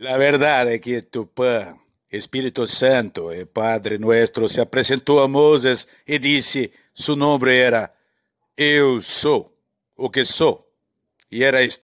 La verdade é que Tupã, Espírito Santo e Padre Nuestro se apresentou a Moses e disse: Seu nome era Eu sou o que sou. E era isto.